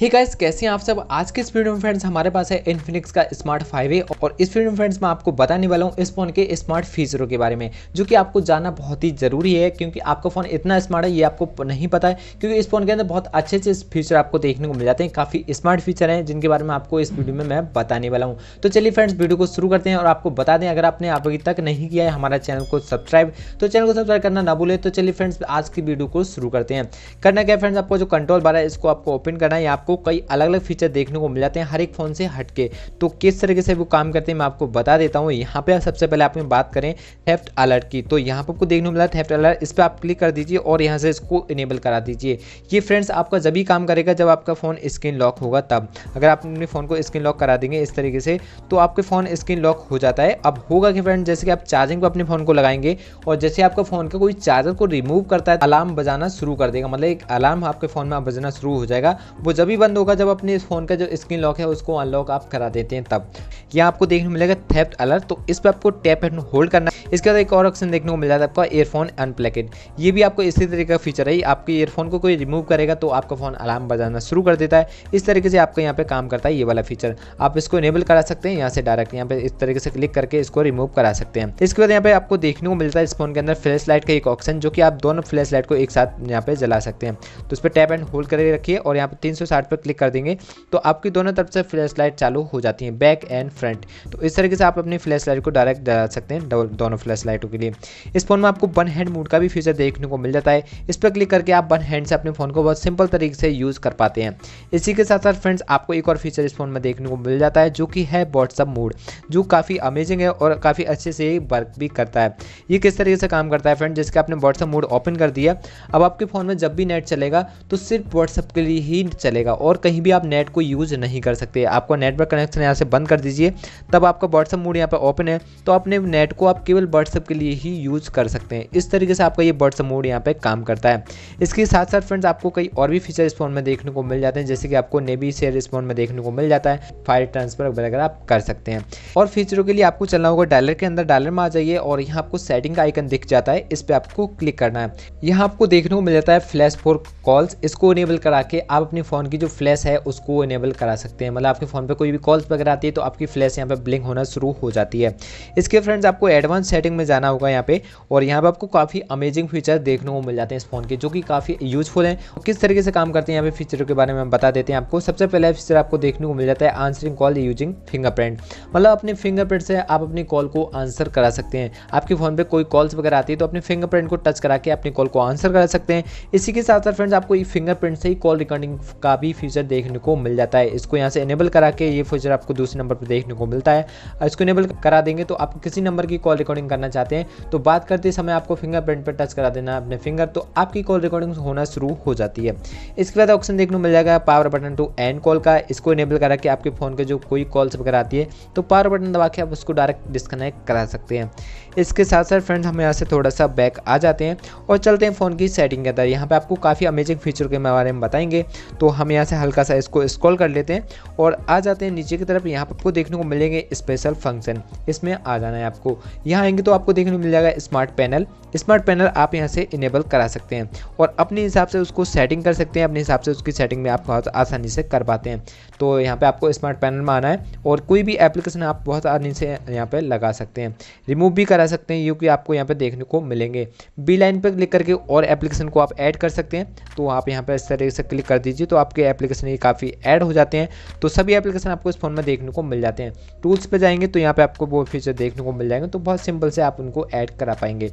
ही guys कैसे हैं आप सब आज के इस वीडियो में फ्रेंड्स हमारे पास है इन्फिनिक्स का स्मार्ट फाइव और इस वीडियो में फ्रेंड्स मैं आपको बताने वाला हूँ इस फोन के स्मार्ट फीचरों के बारे में जो कि आपको जानना बहुत ही जरूरी है क्योंकि आपका फोन इतना स्मार्ट है ये आपको नहीं पता है क्योंकि इस फोन के अंदर बहुत अच्छे अच्छे फीचर आपको देखने को मिल जाते हैं काफ़ी स्मार्ट फीचर हैं जिनके बारे में आपको इस वीडियो में मैं बताने वाला हूँ तो चलिए फ्रेंड्स वीडियो को शुरू करते हैं और आपको बता दें अगर आपने अभी तक नहीं किया है हमारा चैनल को सब्सक्राइब तो चैनल को सब्सक्राइब करना ना भूलें तो चलिए फ्रेंड्स आज की वीडियो को शुरू करते हैं करना क्या फ्रेंड्स आपको जो कंट्रोल बार है इसको आपको ओपन करना है आपको आपको कई अलग अलग फीचर देखने को मिल जाते हैं हर एक फ़ोन से हटके तो किस तरीके से वो काम करते हैं मैं आपको बता देता हूँ यहाँ पे सबसे पहले आप बात करें थेफ्ट अलर्ट की तो यहाँ पर आपको देखने को मिला थेफ्ट अलर्ट इस पर आप क्लिक कर दीजिए और यहाँ से इसको इनेबल करा दीजिए ये फ्रेंड्स आपका जब ही काम करेगा जब आपका फ़ोन स्क्रीन लॉक होगा तब अगर आप अपने फ़ोन को स्क्रीन लॉक करा देंगे इस तरीके से तो आपके फ़ोन स्क्रीन लॉक हो जाता है अब होगा कि फ्रेंड जैसे कि आप चार्जिंग पर अपने फ़ोन को लगाएंगे और जैसे आपका फ़ोन का कोई चार्जर को रिमूव करता है अलार्म बजाना शुरू कर देगा मतलब एक अलार्म आपके फ़ोन में बजना शुरू हो जाएगा वो जब भी बंद होगा जब अपने इस फ़ोन का जो स्क्रीन लॉक है उसको अनलॉक आप करा देते हैं तब यहाँ आपको देखने को मिलेगा थेप्ट अलर्ट तो इस पर आपको टैप एंड होल्ड करना है इसके बाद एक और ऑप्शन देखने को मिल जाता है आपका एयरफोन अनप्लेकेड ये भी आपको इसी तरीके का फीचर है आपके एयरफोन को कोई रिमूव करेगा तो आपका फ़ोन अलार्म बजाना शुरू कर देता है इस तरीके से आपका यहाँ पे काम करता है ये वाला फीचर आप इसको इनेबल करा सकते हैं यहाँ से डायरेक्ट यहाँ पे इस तरीके से क्लिक करके इसको रिमूव करा सकते हैं इसके बाद यहाँ पे आपको देखने को मिलता है इस फोन के अंदर फ्लैश लाइट का एक ऑप्शन जो कि आप दोनों फ्लैश लाइट को एक साथ यहाँ पे जला सकते हैं तो इस पर टैप एंड होल्ड करके रखिए और यहाँ पे तीन पर क्लिक कर देंगे तो आपकी दोनों तरफ से फ्लैश लाइट चालू हो जाती है बैक एंड फ्रंट तो इस तरीके से आप अपनी फ्लैश लाइट को डायरेक्ट डाल सकते हैं दोनों फ्लैश लाइटों के लिए इस फोन में आपको वन हैंड मोड का भी फीचर देखने को मिल जाता है इस पर क्लिक करके आप वन हैंड से अपने फ़ोन को बहुत सिंपल तरीके से यूज़ कर पाते हैं इसी के साथ साथ फ्रेंड्स आपको एक और फीचर इस फोन में देखने को मिल जाता है जो कि है व्हाट्सअप मोड जो काफ़ी अमेजिंग है और काफ़ी अच्छे से वर्क भी करता है ये किस तरीके से काम करता है फ्रेंड जिसके आपने व्हाट्सअप मोड ओपन कर दिया अब आपके फ़ोन में जब भी नेट चलेगा तो सिर्फ व्हाट्सअप के लिए ही चलेगा और कहीं भी आप नेट को यूज़ नहीं कर सकते आपका नेटवर्क कनेक्शन यहाँ से बंद कर दीजिए तब आपका व्हाट्सअप मोड यहाँ पर ओपन है तो अपने नेट को आप केवल व्हाट्सअप के लिए ही यूज़ कर सकते हैं इस तरीके से आपका ये व्हाट्सअप मोड यहाँ पर काम करता है इसके साथ साथ फ्रेंड्स आपको कई और भी फीचर इस फोन में देखने को मिल जाते हैं जैसे कि आपको नेवी शेयर इस फोन में देखने को मिल जाता है फाइल ट्रांसफर वगैरह आप कर सकते हैं और फीचरों के लिए आपको चलना होगा डायलर के अंदर डायलर में आ जाइए और यहाँ आपको सेटिंग का आइकन दिख जाता है इस पर आपको क्लिक करना है यहाँ आपको देखने को मिल जाता है फ्लैश फॉर कॉल्स इसको इनेबल करा के आप अपने फ़ोन की जो फ्लैश है उसको इनेबल करा सकते हैं मतलब आपके फ़ोन पर कोई भी कॉल्स वगैरह आती है तो आपकी फ्लैश यहाँ पर ब्लिंक होना शुरू हो जाती है इसके फ्रेंड्स आपको एडवांस सेटिंग में जाना होगा यहाँ पे और यहाँ पर आपको काफ़ी अमेजिंग फीचर देखने को मिल जाते हैं इस फ़ोन के जो कि काफ़ी यूजफुल हैं किस तरीके से काम करते हैं यहाँ पे फीचरों के बारे में हम बता देते हैं आपको सबसे पहले फीचर आपको देखने को मिल जाता है आंसरिंग कॉल यूजिंग फिंगरप्रिंट मतलब अपने फिंगरप्रिंट से आप अपनी कॉल को आंसर करा सकते हैं आपके फ़ोन पर कोई कॉल्स वगैरह आती है तो अपने फिंगरप्रिंट को टच करा के अपनी कॉल को आंसर करा सकते हैं इसी के साथ साथ फ्रेंड्स आपको फिंगरप्रिंट से ही कॉल रिकॉर्डिंग का भी फ्री फीचर देखने को मिल जाता है इसको यहाँ से इनेबल करा के ये फीचर आपको दूसरे नंबर पर देखने को मिलता है और इसको इनेबल करा देंगे तो आप किसी नंबर की कॉल रिकॉर्डिंग करना चाहते हैं तो बात करते समय आपको फिंगरप्रिंट पर टच करा देना अपने फिंगर तो आपकी कॉल रिकॉर्डिंग होना शुरू हो जाती है इसके बाद ऑप्शन देखने को मिल जाएगा power button to end call का इसको इनेबल करा के आपके फ़ोन के जो कोई कॉल्स वगैरह आती है तो पावर बटन दबा के आप उसको डायरेक्ट डिस्कनेक्ट करा सकते हैं इसके साथ साथ फ्रेंड्स हम यहाँ से थोड़ा सा बैक आ जाते हैं और चलते हैं फ़ोन की सेटिंग के अंदर यहाँ पे आपको काफ़ी अमेजिंग फीचर के बारे में बताएंगे तो हम यहाँ से हल्का सा इसको स्क्रॉल कर लेते हैं और आ जाते हैं नीचे की तरफ यहाँ पर आपको देखने को मिलेंगे स्पेशल फंक्शन इसमें आ जाना है आपको यहाँ आएंगे तो आपको देखने को मिल जाएगा स्मार्ट पैनल स्मार्ट पैनल आप यहाँ से इनेबल करा सकते हैं और अपने हिसाब से उसको सेटिंग कर सकते हैं अपने हिसाब से उसकी सेटिंग में आप बहुत आसानी से कर पाते हैं तो यहाँ पर आपको स्मार्ट पैनल में आना है और कोई भी एप्लीकेशन आप बहुत आसानी से यहाँ पर लगा सकते हैं रिमूव भी करा सकते हैं क्योंकि आपको यहाँ पर देखने को मिलेंगे बी लाइन पर क्लिक करके और एप्लीकेशन को आप ऐड कर सकते हैं तो आप यहाँ पर इस तरीके से क्लिक कर दीजिए तो आपके एप्लीकेशन ये काफ़ी ऐड हो जाते हैं तो सभी एप्लीकेशन आपको इस फोन में देखने को मिल जाते हैं टूल्स पर जाएंगे तो यहाँ पर आपको वो फीचर देखने को मिल जाएंगे तो बहुत सिंपल से आप उनको ऐड करा पाएंगे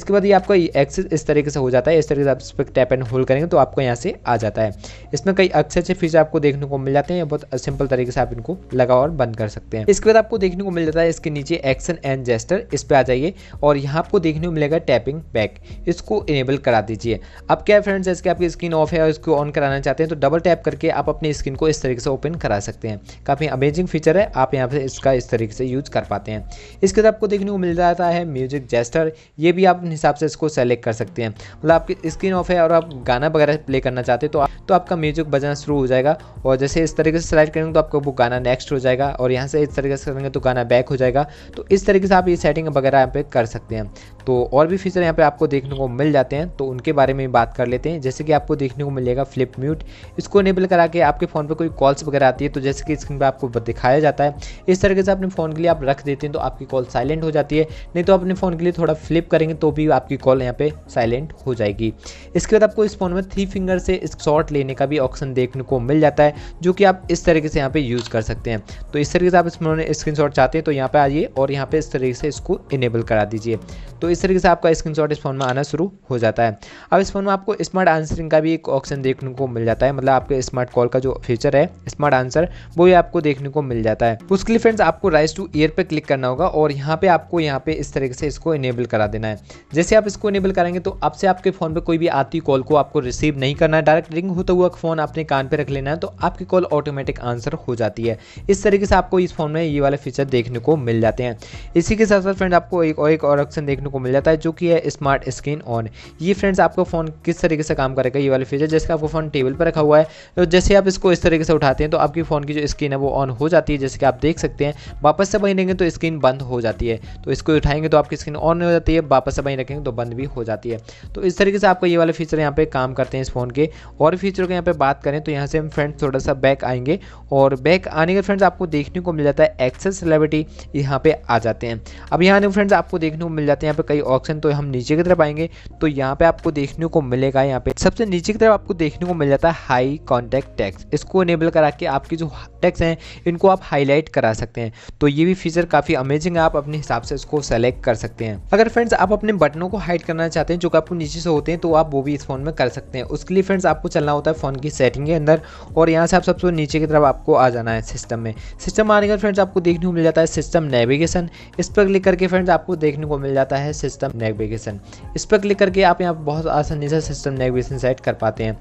इसके बाद ये आपका एक्सेस इस तरीके से हो जाता है इस तरीके से आप इस पर टैप एंड होल्ड करेंगे तो आपको यहाँ से आ जाता है इसमें कई अच्छे अच्छे फीचर आपको देखने को मिल जाते हैं बहुत सिंपल तरीके से आप इनको लगा और बंद कर सकते हैं इसके बाद आपको देखने को मिल जाता है इसके नीचे एक्शन एंड जेस्टर इस पर आ जाइए और यहाँ आपको देखने को मिलेगा टैपिंग बैक इसको इनेबल करा दीजिए अब क्या फ्रेंड्स जैसे आपकी स्क्रीन ऑफ है और इसको ऑन कराना चाहते हैं तो डबल टैप टैप करके आप अपनी स्क्रीन को इस तरीके से ओपन करा सकते हैं काफ़ी अमेजिंग फीचर है आप यहाँ पर इसका इस तरीके से यूज कर पाते हैं इसके बाद आपको देखने को मिल जाता है म्यूजिक जेस्टर ये भी आप अपने हिसाब से इसको सेलेक्ट कर सकते हैं मतलब आपकी स्क्रीन ऑफ है और आप गाना वगैरह प्ले करना चाहते हैं तो, तो आपका म्यूजिक बजना शुरू हो जाएगा और जैसे इस तरीके से सेलेक्ट करेंगे तो आपका वो गाना नेक्स्ट हो जाएगा और यहाँ से इस तरीके से करेंगे तो गाना बैक हो जाएगा तो इस तरीके से आप ये सेटिंग वगैरह यहाँ पे कर सकते हैं तो और भी फीचर यहाँ पे आपको देखने को मिल जाते हैं तो उनके बारे में बात कर लेते हैं जैसे कि आपको देखने को मिलेगा फ्लिप म्यूट इसको इनेबल करा के आपके फ़ोन पर कोई कॉल्स वगैरह आती है तो जैसे कि स्क्रीन पर आपको दिखाया जाता है इस तरीके से अपने फ़ोन के लिए आप रख देते हैं तो आपकी कॉल साइलेंट हो जाती है नहीं तो अपने फ़ोन के लिए थोड़ा फ्लिप करेंगे तो भी आपकी कॉल यहाँ पे साइलेंट हो जाएगी इसके बाद आपको इस फ़ोन में थ्री फिंगर से शॉट लेने का भी ऑप्शन देखने को मिल जाता है जो कि आप इस तरीके से यहाँ पे यूज़ कर सकते हैं तो इस तरीके से आप स्क्रीन शॉट चाहते हैं तो यहाँ पे आइए और यहाँ पे इस तरीके से इसको इनेबल करा दीजिए तो इस तरीके से आपका शॉट इस फोन में आना शुरू हो जाता है अब इस फोन में आपको स्मार्ट आंसरिंग का भी एक ऑप्शन देखने को मिल जाता है मतलब आपके आपके स्मार्ट कॉल का जो फीचर है स्मार्ट आंसर वो भी आपको देखने को मिल जाता है उसके लिए फ्रेंड्स आपको राइस टू ईयर पर क्लिक करना होगा और यहाँ पे आपको यहाँ पे इस तरीके से इसको इनेबल करा देना है जैसे आप इसको इनेबल करेंगे तो अब से आपके फोन पर कोई भी आती कॉल को आपको रिसीव नहीं करना है डायरेक्ट रिंग होता हुआ फोन अपने कान पर रख लेना है तो आपकी कॉल ऑटोमेटिक आंसर हो जाती है इस तरीके से आपको इस फोन में ये वाले फीचर देखने को मिल जाते हैं इसी के साथ साथ फ्रेंड आपको एक और एक और ऑप्शन देखने को मिल जाता है जो कि है स्मार्ट स्क्रीन ऑन ये फ्रेंड्स आपका फोन किस तरीके से काम करेगा ये वाले फीचर जैसे आपका फोन टेबल पर रखा हुआ है तो जैसे आप इसको इस तरीके से उठाते हैं तो आपकी फ़ोन की जो स्क्रीन है वो ऑन हो जाती है जैसे कि आप देख सकते हैं वापस से वहीं देंगे तो स्क्रीन बंद हो जाती है तो इसको उठाएंगे तो आपकी स्क्रीन ऑन हो जाती है वापस से वहीं रखेंगे तो बंद भी हो जाती है तो इस तरीके से आपको ये वाले फीचर यहाँ पे काम करते हैं इस फ़ोन के और फीचर की यहाँ पे बात करें तो यहाँ से हम फ्रेंड्स थोड़ा सा बैक आएंगे और बैक आने के फ्रेंड्स आपको देखने को मिल जाता है एक्सेस सेलेब्रिटी यहाँ पे आ जाते हैं अब यहाँ आने फ्रेंड्स आपको देखने को मिल जाते हैं यहाँ पे कई ऑप्शन तो हम नीचे की तरफ आएंगे तो यहाँ पे आपको देखने को मिलेगा यहाँ पे सबसे नीचे की तरफ आपको देखने को मिल जाता है हाई कॉन्टैक्ट टैक्स इसको इनेबल करा के आपकी जो टैक्स हैं इनको आप हाईलाइट करा सकते हैं तो ये भी फीचर काफ़ी अमेजिंग है आप अपने हिसाब से इसको सेलेक्ट कर सकते हैं अगर फ्रेंड्स आप अपने बटनों को हाइड करना चाहते हैं जो कि आपको नीचे से होते हैं तो आप वो भी इस फोन में कर सकते हैं उसके लिए फ्रेंड्स आपको चलना होता है फोन की सेटिंग के अंदर और यहाँ से आप सबसे नीचे की तरफ आपको आ जाना है सिस्टम में सिस्टम आने के फ्रेंड्स आपको देखने को मिल जाता है सिस्टम नेविगेशन इस पर क्लिक करके फ्रेंड्स आपको देखने को मिल जाता है सिस्टम नेविगेशन इस पर क्लिक करके आप यहाँ बहुत आसानी से सिस्टम नेविगेशन सेट कर पाते हैं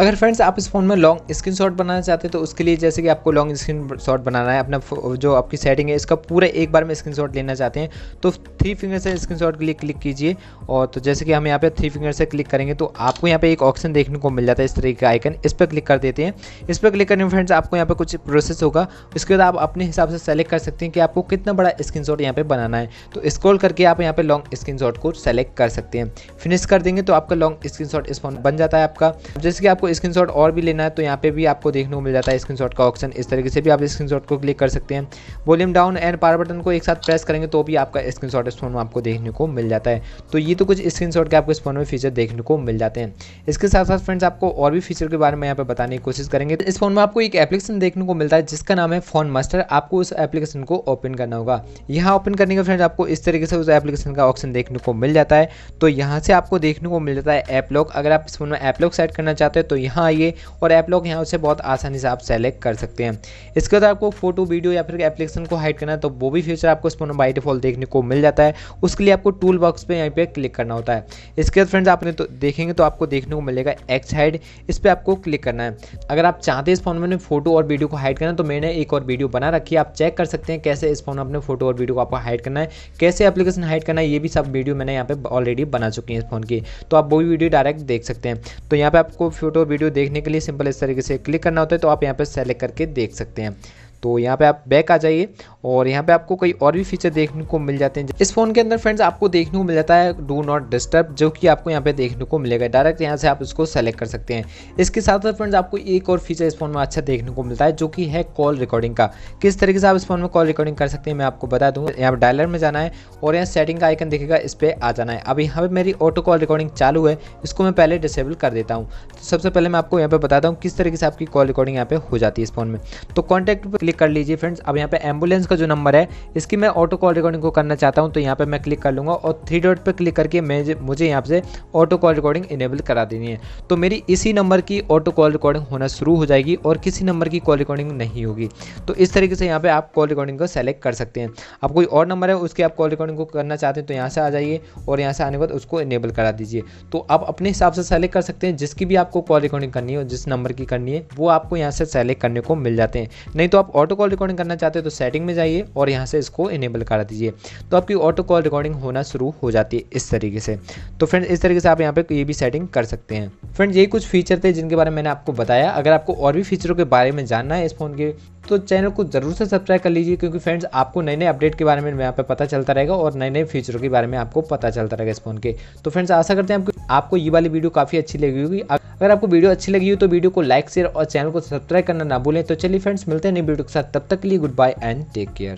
अगर फ्रेंड्स आप इस फ़ोन में लॉन्ग स्क्रीन शॉट बनाना चाहते हैं तो उसके लिए जैसे कि आपको लॉन्ग स्क्रीन शॉट बनाना है अपना जो आपकी सेटिंग है इसका पूरा एक बार में स्क्रीन शॉट लेना चाहते हैं तो थ्री फिंगर से स्क्रीन शॉट के लिए क्लिक कीजिए और तो जैसे कि हम यहाँ पे थ्री फिंगर से क्लिक करेंगे तो आपको यहाँ पे एक ऑप्शन देखने को मिल जाता है इस तरीके का आइकन इस पर क्लिक कर देते हैं इस पर क्लिक करने में फ्रेंड्स आपको यहाँ पर कुछ प्रोसेस होगा उसके बाद आप अपने हिसाब से सेलेक्ट कर सकते हैं कि आपको कितना बड़ा स्क्रीन शॉट यहाँ पर बनाना है तो स्क्रॉल करके आप यहाँ पर लॉन्ग स्क्रीन शॉट को सेलेक्ट कर सकते हैं फिनिश कर देंगे तो आपका लॉन्ग स्क्रीन शॉट इस फोन बन जाता है आपका जैसे कि आपको आपको स्क्रीन और भी लेना है तो यहाँ पे भी आपको देखने को मिल जाता है स्क्रीन का ऑप्शन इस तरीके से भी आप स्क्रीन को क्लिक कर सकते हैं volume down and power button को एक साथ प्रेस करेंगे तो भी आपका स्क्रीन शॉट इस फोन में आपको देखने को मिल जाता है तो ये तो कुछ स्क्रीन के आपको इस फोन में फीचर देखने को मिल जाते हैं इसके साथ साथ फ्रेंड्स आपको और भी फीचर के बारे में यहाँ पर बताने की कोशिश करेंगे इस फोन में आपको एक एप्लीकेशन देखने को मिलता है जिसका नाम है फोन मास्टर आपको उस एप्लीकेशन को ओपन करना होगा यहाँ ओपन करने के फ्रेंड्स आपको इस तरीके से उस एप्लीकेशन का ऑप्शन देखने को मिल जाता है तो यहाँ से आपको देखने को मिल जाता है एप लॉक अगर आप इस फोन में एप लॉक सेट करना चाहते हैं तो तो यहाँ आइए और ऐप लॉक यहाँ उसे बहुत आसानी से आप सेलेक्ट कर सकते हैं इसके बाद आपको फोटो वीडियो या फिर एप्लीकेशन को हाइड करना है तो वो भी फीचर आपको इस फोन में बाई डिफॉल्ट देखने को मिल जाता है उसके लिए आपको टूल बॉक्स पर यहाँ पर क्लिक करना होता है इसके बाद फ्रेंड्स आपने तो देखेंगे तो आपको देखने को मिलेगा एक्स हाइड इस पर आपको क्लिक करना है अगर आप चाहते हैं इस फोन में फोटो और वीडियो को हाइड करना तो मैंने एक और वीडियो बना रखी है आप चेक कर सकते हैं कैसे इस फोन में अपने फोटो और वीडियो को आपको हाइड करना है कैसे एप्लीकेशन हाइड करना है ये भी सब वीडियो मैंने यहाँ पे ऑलरेडी बना चुकी है इस फोन की तो आप वो वीडियो डायरेक्ट देख सकते हैं तो यहाँ पे आपको फोटो वीडियो देखने के लिए सिंपल इस तरीके से क्लिक करना होता है तो आप यहाँ पर सेलेक्ट करके देख सकते हैं तो यहाँ पे आप बैक आ जाइए और यहाँ पे आपको कई और भी फीचर देखने को मिल जाते हैं इस फोन के अंदर फ्रेंड्स आपको देखने को मिल जाता है डू नॉट डिस्टर्ब जो कि आपको यहाँ पे देखने को मिलेगा डायरेक्ट यहाँ से आप इसको सेलेक्ट कर सकते हैं इसके साथ साथ फ्रेंड्स आपको एक और फीचर इस फोन में अच्छा देखने को मिलता है जो कि है कॉल रिकॉर्डिंग का किस तरीके से आप इस फोन में कॉल रिकॉर्डिंग कर सकते हैं मैं आपको बता दूँ यहाँ पर डायलर में जाना है और यहाँ सेटिंग का आइकन देखेगा इस पर आ जाना है अब यहाँ पर मेरी ऑटो कॉल रिकॉर्डिंग चालू है इसको मैं पहले डिसेबल कर देता हूँ तो सबसे पहले मैं आपको यहाँ पर बताता हूँ किस तरीके से आपकी कॉल रिकॉर्डिंग यहाँ पर हो जाती है इस फोन में तो कॉन्टैक्ट पर क्लिक कर लीजिए फ्रेंड्स अब यहाँ पे एम्बुलेंस का जो नंबर है इसकी मैं ऑटो कॉल रिकॉर्डिंग को करना चाहता हूँ तो यहाँ पर मैं क्लिक कर लूँगा और थ्री डॉट पर क्लिक करके मैं मुझे यहाँ से ऑटो कॉल रिकॉर्डिंग इनेबल करा देनी है तो मेरी इसी नंबर की ऑटो कॉल रिकॉर्डिंग होना शुरू हो जाएगी और किसी नंबर की कॉल रिकॉर्डिंग नहीं होगी तो इस तरीके से यहाँ पर आप कॉल रिकॉर्डिंग को सेलेक्ट कर सकते हैं आप कोई और नंबर है उसके आप कॉल रिकॉर्डिंग को करना चाहते हैं तो यहाँ से आ जाइए और यहाँ से आने के बाद उसको इनेबल करा दीजिए तो आप अपने हिसाब से सेलेक्ट कर सकते हैं जिसकी भी आपको कॉल रिकॉर्डिंग करनी हो जिस नंबर की करनी है वो आपको यहाँ से सेलेक्ट करने को मिल जाते हैं नहीं तो आप ऑटो कॉल रिकॉर्डिंग करना चाहते हैं तो सेटिंग में जाइए और यहाँ से इसको इनेबल करा दीजिए तो आपकी ऑटो कॉल रिकॉर्डिंग होना शुरू हो जाती है इस तरीके से तो फ्रेंड्स इस तरीके से आप यहाँ पे ये भी सेटिंग कर सकते हैं फ्रेंड्स ये कुछ फीचर थे जिनके बारे में मैंने आपको बताया अगर आपको और भी फीचरों के बारे में जानना है इस फ़ोन के तो चैनल को ज़रूर से सब्सक्राइब कर लीजिए क्योंकि फ्रेंड्स आपको नए नए अपडेट के बारे में यहाँ पे पता चलता रहेगा और नए नए फीचरों के बारे में आपको पता चलता रहेगा इस फोन के तो फ्रेंड्स आशा करते हैं आपको आपको ये वाली वीडियो काफ़ी अच्छी लगी होगी अगर आपको वीडियो अच्छी लगी हो तो वीडियो को लाइक शेयर और चैनल को सब्सक्राइब करना ना भूलें तो चलिए फ्रेंड्स मिलते हैं नई वीडियो के साथ तब तक के लिए goodbye and take care